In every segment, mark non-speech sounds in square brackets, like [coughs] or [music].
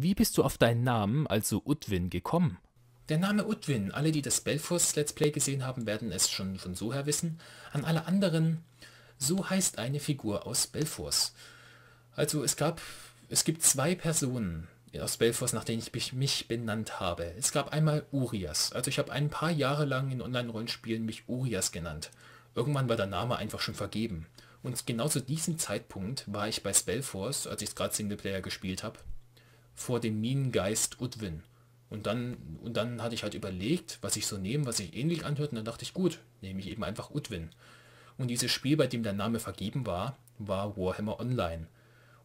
Wie bist du auf deinen Namen, also Udwin, gekommen? Der Name Udwin, alle die das Belfors Let's Play gesehen haben, werden es schon von so her wissen. An alle anderen, so heißt eine Figur aus Belfors. Also es gab, es gibt zwei Personen aus Belfors, nach denen ich mich benannt habe. Es gab einmal Urias. Also ich habe ein paar Jahre lang in Online-Rollenspielen mich Urias genannt. Irgendwann war der Name einfach schon vergeben. Und genau zu diesem Zeitpunkt war ich bei Spellforce, als ich es gerade Singleplayer gespielt habe, vor dem Minengeist Udwin. Und dann, und dann hatte ich halt überlegt, was ich so nehme, was sich ähnlich anhört. Und dann dachte ich, gut, nehme ich eben einfach Udwin. Und dieses Spiel, bei dem der Name vergeben war, war Warhammer Online.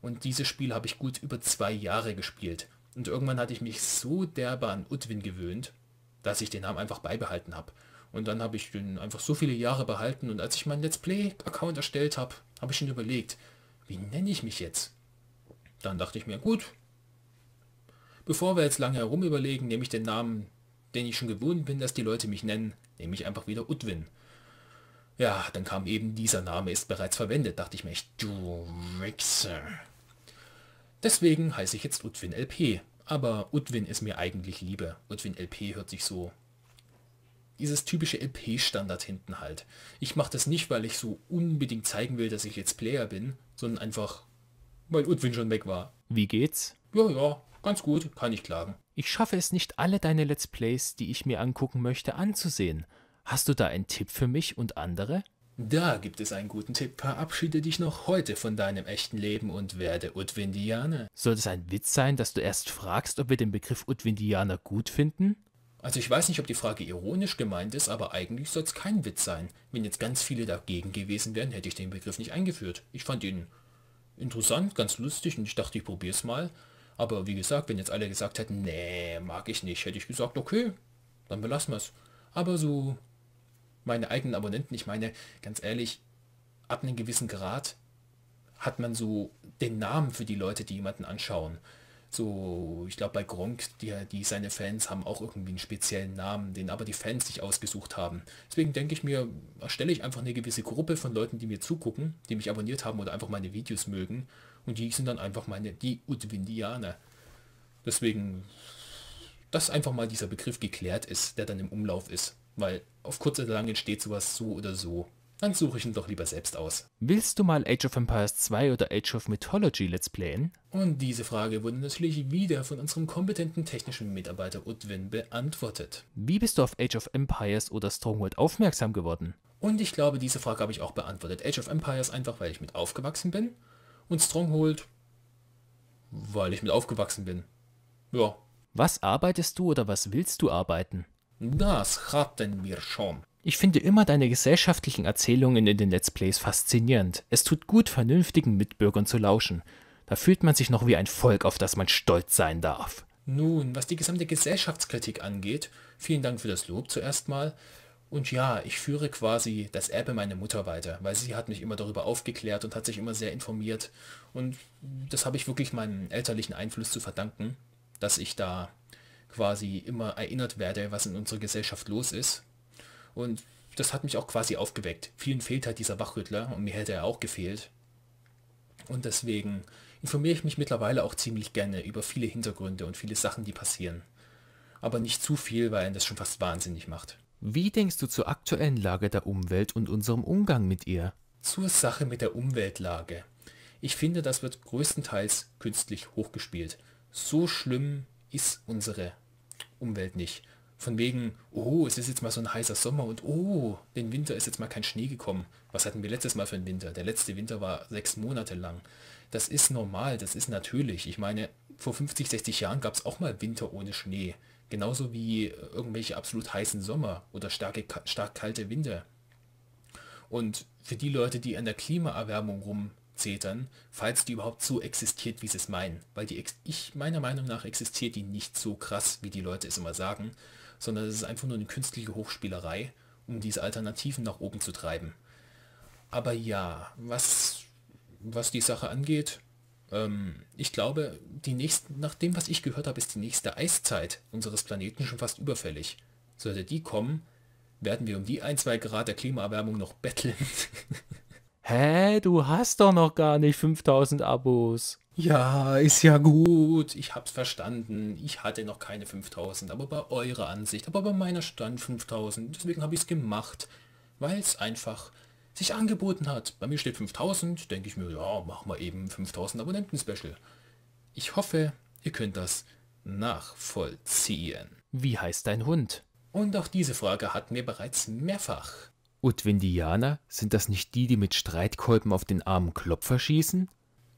Und dieses Spiel habe ich gut über zwei Jahre gespielt. Und irgendwann hatte ich mich so derbe an Udwin gewöhnt, dass ich den Namen einfach beibehalten habe. Und dann habe ich den einfach so viele Jahre behalten. Und als ich meinen Let's Play-Account erstellt habe, habe ich ihn überlegt, wie nenne ich mich jetzt? Dann dachte ich mir, gut, Bevor wir jetzt lange herum überlegen, nehme ich den Namen, den ich schon gewohnt bin, dass die Leute mich nennen, nehme ich einfach wieder Utwin. Ja, dann kam eben dieser Name ist bereits verwendet, dachte ich mir echt, du Wichser. Deswegen heiße ich jetzt Utwin LP, aber Utwin ist mir eigentlich lieber. Utwin LP hört sich so dieses typische LP-Standard hinten halt. Ich mache das nicht, weil ich so unbedingt zeigen will, dass ich jetzt Player bin, sondern einfach, weil Utwin schon weg war. Wie geht's? Ja, ja, ganz gut, kann ich klagen. Ich schaffe es nicht, alle deine Let's Plays, die ich mir angucken möchte, anzusehen. Hast du da einen Tipp für mich und andere? Da gibt es einen guten Tipp. Verabschiede dich noch heute von deinem echten Leben und werde Utwindianer. Soll es ein Witz sein, dass du erst fragst, ob wir den Begriff Utwindianer gut finden? Also ich weiß nicht, ob die Frage ironisch gemeint ist, aber eigentlich soll es kein Witz sein. Wenn jetzt ganz viele dagegen gewesen wären, hätte ich den Begriff nicht eingeführt. Ich fand ihn interessant, ganz lustig und ich dachte, ich probier's mal. Aber wie gesagt, wenn jetzt alle gesagt hätten, nee, mag ich nicht, hätte ich gesagt, okay, dann belassen wir es. Aber so meine eigenen Abonnenten, ich meine, ganz ehrlich, ab einem gewissen Grad hat man so den Namen für die Leute, die jemanden anschauen. So, ich glaube bei Gronk, die, die seine Fans haben auch irgendwie einen speziellen Namen, den aber die Fans sich ausgesucht haben. Deswegen denke ich mir, erstelle ich einfach eine gewisse Gruppe von Leuten, die mir zugucken, die mich abonniert haben oder einfach meine Videos mögen und die sind dann einfach meine, die Utwindianer. Deswegen, dass einfach mal dieser Begriff geklärt ist, der dann im Umlauf ist. Weil auf kurz oder lang entsteht sowas so oder so. Dann suche ich ihn doch lieber selbst aus. Willst du mal Age of Empires 2 oder Age of Mythology Let's Playen? Und diese Frage wurde natürlich wieder von unserem kompetenten technischen Mitarbeiter Udwin beantwortet. Wie bist du auf Age of Empires oder Stronghold aufmerksam geworden? Und ich glaube, diese Frage habe ich auch beantwortet. Age of Empires einfach, weil ich mit aufgewachsen bin und Stronghold, weil ich mit aufgewachsen bin. Ja. Was arbeitest du oder was willst du arbeiten? Das hatten wir schon. Ich finde immer deine gesellschaftlichen Erzählungen in den Let's Plays faszinierend. Es tut gut, vernünftigen Mitbürgern zu lauschen. Da fühlt man sich noch wie ein Volk, auf das man stolz sein darf. Nun, was die gesamte Gesellschaftskritik angeht, vielen Dank für das Lob zuerst mal. Und ja, ich führe quasi das Erbe meiner Mutter weiter, weil sie hat mich immer darüber aufgeklärt und hat sich immer sehr informiert. Und das habe ich wirklich meinem elterlichen Einfluss zu verdanken, dass ich da quasi immer erinnert werde, was in unserer Gesellschaft los ist. Und das hat mich auch quasi aufgeweckt. Vielen fehlt halt dieser Wachrüttler und mir hätte er auch gefehlt. Und deswegen informiere ich mich mittlerweile auch ziemlich gerne über viele Hintergründe und viele Sachen, die passieren. Aber nicht zu viel, weil er das schon fast wahnsinnig macht. Wie denkst du zur aktuellen Lage der Umwelt und unserem Umgang mit ihr? Zur Sache mit der Umweltlage. Ich finde, das wird größtenteils künstlich hochgespielt. So schlimm ist unsere Umwelt nicht. Von wegen, oh, es ist jetzt mal so ein heißer Sommer und oh, den Winter ist jetzt mal kein Schnee gekommen. Was hatten wir letztes Mal für einen Winter? Der letzte Winter war sechs Monate lang. Das ist normal, das ist natürlich. Ich meine, vor 50, 60 Jahren gab es auch mal Winter ohne Schnee. Genauso wie äh, irgendwelche absolut heißen Sommer oder starke, stark kalte Winter. Und für die Leute, die an der Klimaerwärmung rumzetern, falls die überhaupt so existiert, wie sie es meinen. Weil die, ich, meiner Meinung nach, existiert die nicht so krass, wie die Leute es immer sagen, sondern es ist einfach nur eine künstliche Hochspielerei, um diese Alternativen nach oben zu treiben. Aber ja, was, was die Sache angeht, ähm, ich glaube, die nächsten, nach dem, was ich gehört habe, ist die nächste Eiszeit unseres Planeten schon fast überfällig. Sollte die kommen, werden wir um die 1, 2 Grad der Klimaerwärmung noch betteln. [laughs] Hä, du hast doch noch gar nicht 5000 Abos. Ja, ist ja gut. Ich hab's verstanden. Ich hatte noch keine 5000, aber bei eurer Ansicht, aber bei meiner stand 5000. Deswegen habe ich's gemacht, weil es einfach sich angeboten hat. Bei mir steht 5000, denke ich mir, ja, mach mal eben 5000 Abonnenten-Special. Ich hoffe, ihr könnt das nachvollziehen. Wie heißt dein Hund? Und auch diese Frage hatten wir bereits mehrfach. Utwindianer, sind das nicht die, die mit Streitkolben auf den armen Klopfer schießen?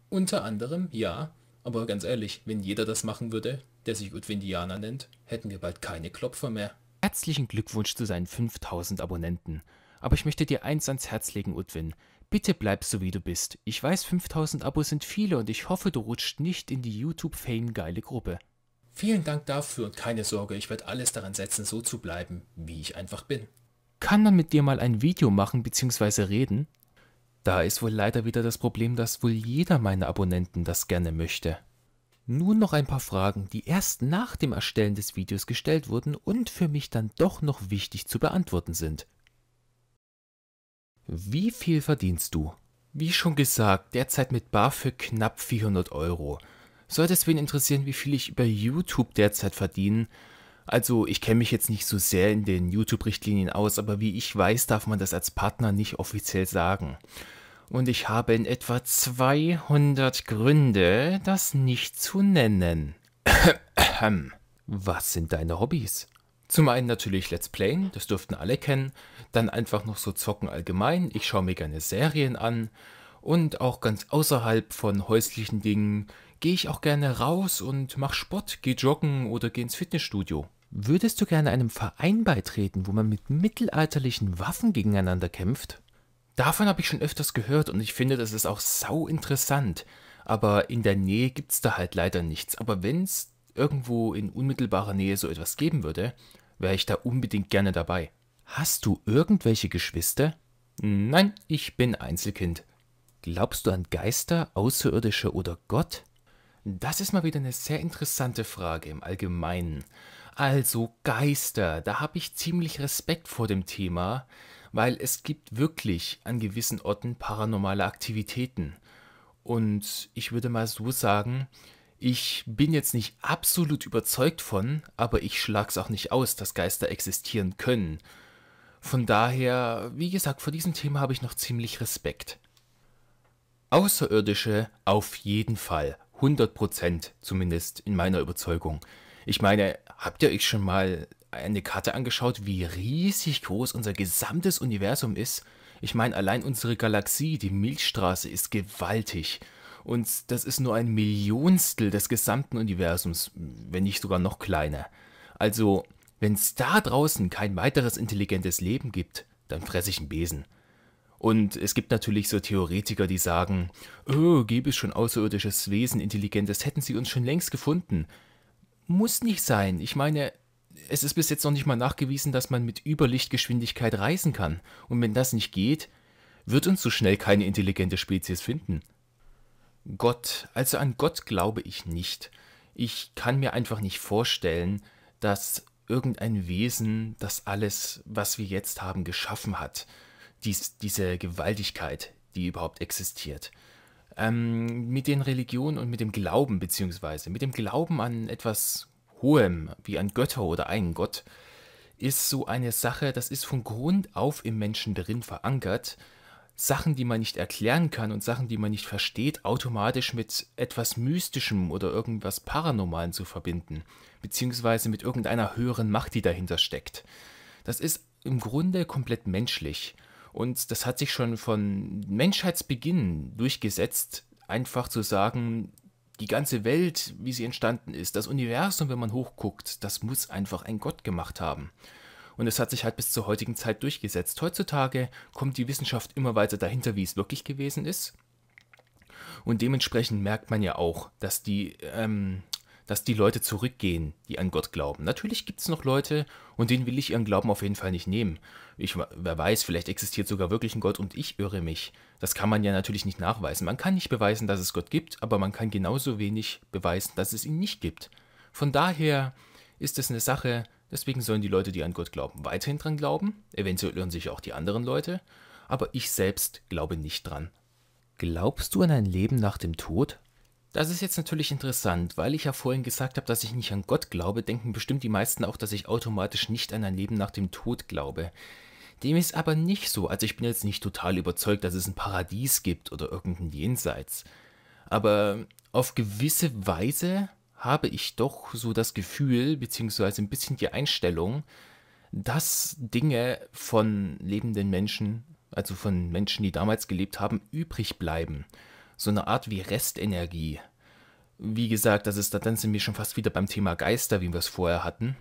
Unter anderem ja, aber ganz ehrlich, wenn jeder das machen würde, der sich Utwindianer nennt, hätten wir bald keine Klopfer mehr. Herzlichen Glückwunsch zu seinen 5000 Abonnenten aber ich möchte dir eins ans Herz legen, Udwin. Bitte bleib so wie du bist. Ich weiß, 5000 Abos sind viele und ich hoffe, du rutscht nicht in die YouTube-Fame-geile Gruppe. Vielen Dank dafür und keine Sorge, ich werde alles daran setzen, so zu bleiben, wie ich einfach bin. Kann man mit dir mal ein Video machen bzw. reden? Da ist wohl leider wieder das Problem, dass wohl jeder meiner Abonnenten das gerne möchte. Nun noch ein paar Fragen, die erst nach dem Erstellen des Videos gestellt wurden und für mich dann doch noch wichtig zu beantworten sind. Wie viel verdienst du? Wie schon gesagt, derzeit mit Bar für knapp 400 Euro. Sollte es wen interessieren, wie viel ich über YouTube derzeit verdiene? Also, ich kenne mich jetzt nicht so sehr in den YouTube-Richtlinien aus, aber wie ich weiß, darf man das als Partner nicht offiziell sagen. Und ich habe in etwa 200 Gründe, das nicht zu nennen. [coughs] Was sind deine Hobbys? Zum einen natürlich Let's Playen, das dürften alle kennen, dann einfach noch so Zocken allgemein, ich schaue mir gerne Serien an und auch ganz außerhalb von häuslichen Dingen gehe ich auch gerne raus und mache Sport, gehe joggen oder gehe ins Fitnessstudio. Würdest du gerne einem Verein beitreten, wo man mit mittelalterlichen Waffen gegeneinander kämpft? Davon habe ich schon öfters gehört und ich finde, das ist auch sau interessant. Aber in der Nähe gibt's da halt leider nichts. Aber wenn's irgendwo in unmittelbarer Nähe so etwas geben würde, wäre ich da unbedingt gerne dabei. Hast du irgendwelche Geschwister? Nein, ich bin Einzelkind. Glaubst du an Geister, Außerirdische oder Gott? Das ist mal wieder eine sehr interessante Frage im Allgemeinen. Also Geister, da habe ich ziemlich Respekt vor dem Thema, weil es gibt wirklich an gewissen Orten paranormale Aktivitäten. Und ich würde mal so sagen, ich bin jetzt nicht absolut überzeugt von, aber ich schlag's auch nicht aus, dass Geister existieren können. Von daher, wie gesagt, vor diesem Thema habe ich noch ziemlich Respekt. Außerirdische auf jeden Fall, 100% zumindest in meiner Überzeugung. Ich meine, habt ihr euch schon mal eine Karte angeschaut, wie riesig groß unser gesamtes Universum ist? Ich meine, allein unsere Galaxie, die Milchstraße, ist gewaltig. Und das ist nur ein Millionstel des gesamten Universums, wenn nicht sogar noch kleiner. Also, wenn es da draußen kein weiteres intelligentes Leben gibt, dann fresse ich einen Besen. Und es gibt natürlich so Theoretiker, die sagen, oh, gäbe es schon außerirdisches Wesen, intelligentes, hätten sie uns schon längst gefunden. Muss nicht sein. Ich meine, es ist bis jetzt noch nicht mal nachgewiesen, dass man mit Überlichtgeschwindigkeit reisen kann. Und wenn das nicht geht, wird uns so schnell keine intelligente Spezies finden. Gott. Also an Gott glaube ich nicht. Ich kann mir einfach nicht vorstellen, dass irgendein Wesen das alles, was wir jetzt haben, geschaffen hat. Dies, diese Gewaltigkeit, die überhaupt existiert. Ähm, mit den Religionen und mit dem Glauben, beziehungsweise mit dem Glauben an etwas Hohem, wie an Götter oder einen Gott, ist so eine Sache, das ist von Grund auf im Menschen drin verankert, Sachen, die man nicht erklären kann und Sachen, die man nicht versteht, automatisch mit etwas Mystischem oder irgendwas Paranormalen zu verbinden, beziehungsweise mit irgendeiner höheren Macht, die dahinter steckt. Das ist im Grunde komplett menschlich und das hat sich schon von Menschheitsbeginn durchgesetzt, einfach zu sagen, die ganze Welt, wie sie entstanden ist, das Universum, wenn man hochguckt, das muss einfach ein Gott gemacht haben und es hat sich halt bis zur heutigen Zeit durchgesetzt. Heutzutage kommt die Wissenschaft immer weiter dahinter, wie es wirklich gewesen ist. Und dementsprechend merkt man ja auch, dass die, ähm, dass die Leute zurückgehen, die an Gott glauben. Natürlich gibt es noch Leute, und denen will ich ihren Glauben auf jeden Fall nicht nehmen. Ich, wer weiß, vielleicht existiert sogar wirklich ein Gott und ich irre mich. Das kann man ja natürlich nicht nachweisen. Man kann nicht beweisen, dass es Gott gibt, aber man kann genauso wenig beweisen, dass es ihn nicht gibt. Von daher ist es eine Sache, Deswegen sollen die Leute, die an Gott glauben, weiterhin dran glauben. Eventuell irren sich auch die anderen Leute. Aber ich selbst glaube nicht dran. Glaubst du an ein Leben nach dem Tod? Das ist jetzt natürlich interessant, weil ich ja vorhin gesagt habe, dass ich nicht an Gott glaube, denken bestimmt die meisten auch, dass ich automatisch nicht an ein Leben nach dem Tod glaube. Dem ist aber nicht so, also ich bin jetzt nicht total überzeugt, dass es ein Paradies gibt oder irgendein Jenseits. Aber auf gewisse Weise habe ich doch so das Gefühl, beziehungsweise ein bisschen die Einstellung, dass Dinge von lebenden Menschen, also von Menschen, die damals gelebt haben, übrig bleiben. So eine Art wie Restenergie. Wie gesagt, das ist, dann sind wir schon fast wieder beim Thema Geister, wie wir es vorher hatten.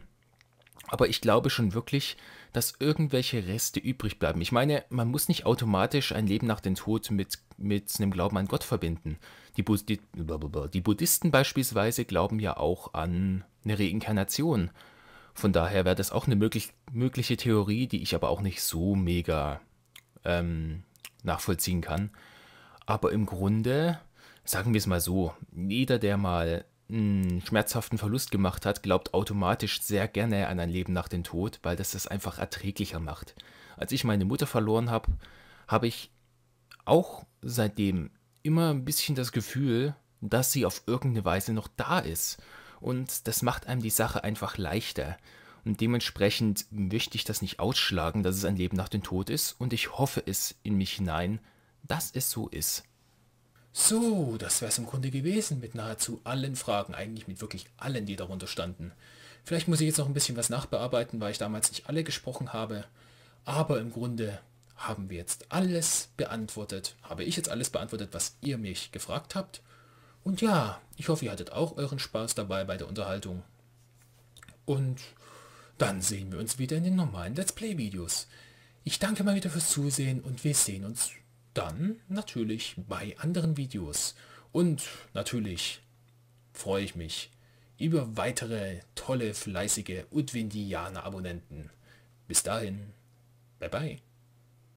Aber ich glaube schon wirklich, dass irgendwelche Reste übrig bleiben. Ich meine, man muss nicht automatisch ein Leben nach dem Tod mit, mit einem Glauben an Gott verbinden. Die, Bu die, die Buddhisten beispielsweise glauben ja auch an eine Reinkarnation. Von daher wäre das auch eine möglich, mögliche Theorie, die ich aber auch nicht so mega ähm, nachvollziehen kann. Aber im Grunde, sagen wir es mal so, jeder, der mal einen schmerzhaften Verlust gemacht hat, glaubt automatisch sehr gerne an ein Leben nach dem Tod, weil das das einfach erträglicher macht. Als ich meine Mutter verloren habe, habe ich auch seitdem immer ein bisschen das Gefühl, dass sie auf irgendeine Weise noch da ist. Und das macht einem die Sache einfach leichter. Und dementsprechend möchte ich das nicht ausschlagen, dass es ein Leben nach dem Tod ist. Und ich hoffe es in mich hinein, dass es so ist. So, das wäre es im Grunde gewesen mit nahezu allen Fragen, eigentlich mit wirklich allen, die darunter standen. Vielleicht muss ich jetzt noch ein bisschen was nachbearbeiten, weil ich damals nicht alle gesprochen habe. Aber im Grunde haben wir jetzt alles beantwortet, habe ich jetzt alles beantwortet, was ihr mich gefragt habt. Und ja, ich hoffe, ihr hattet auch euren Spaß dabei bei der Unterhaltung. Und dann sehen wir uns wieder in den normalen Let's Play Videos. Ich danke mal wieder fürs Zusehen und wir sehen uns dann natürlich bei anderen Videos. Und natürlich freue ich mich über weitere tolle, fleißige Utvindianer-Abonnenten. Bis dahin, bye bye.